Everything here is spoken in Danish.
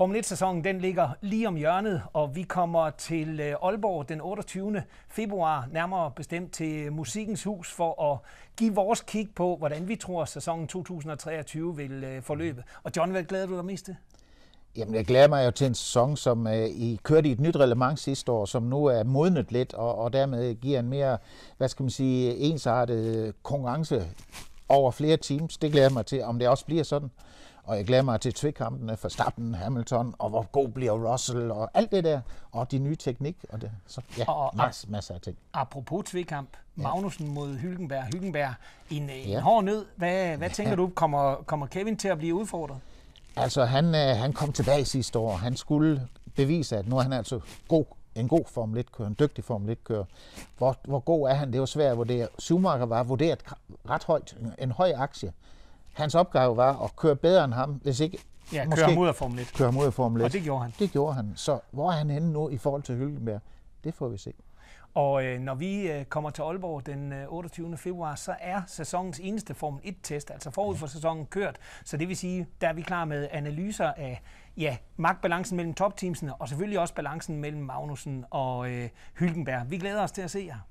Formel 1-sæsonen den ligger lige om hjørnet, og vi kommer til øh, Aalborg den 28. februar, nærmere bestemt til Musikkens Hus, for at give vores kig på, hvordan vi tror, sæsonen 2023 vil øh, forløbe. Og John, hvad glæder du dig mest til? Jamen, jeg glæder mig jo til en sæson, som øh, I kørte i et nyt relevant sidste år, som nu er modnet lidt, og, og dermed giver en mere, hvad skal man sige, ensartet konkurrence over flere teams. Det glæder jeg mig til, om det også bliver sådan. Og jeg glæder mig til tvækampene for Stappen, Hamilton, og hvor god bliver Russell, og alt det der. Og de nye teknik, og det, så, ja, og masser, masser af ting. Apropos tvækamp, Magnussen ja. mod Hylkenberg. Hylkenberg, en, en ja. hård nød. Hvad, hvad ja. tænker du, kommer, kommer Kevin til at blive udfordret? Altså, han, øh, han kom tilbage sidste år. Han skulle bevise, at nu er han altså god en god Formel 1-kører, en dygtig Formel 1-kører. Hvor, hvor god er han? Det var svært at vurdere. Schumacher var vurderet ret højt, en høj aktie. Hans opgave var at køre bedre end ham, hvis ikke Ja, måske køre ham ud af Formel 1. Køre ham ud af Formel 1. Og det gjorde han. Det gjorde han. Så hvor er han henne nu i forhold til Hylkenberg? Det får vi se. Og øh, når vi øh, kommer til Aalborg den øh, 28. februar, så er sæsonens eneste Formel 1-test, altså forud for sæsonen, kørt. Så det vil sige, der er vi klar med analyser af ja, magtbalancen mellem topteamsene, og selvfølgelig også balancen mellem Magnussen og øh, Hylkenberg. Vi glæder os til at se jer.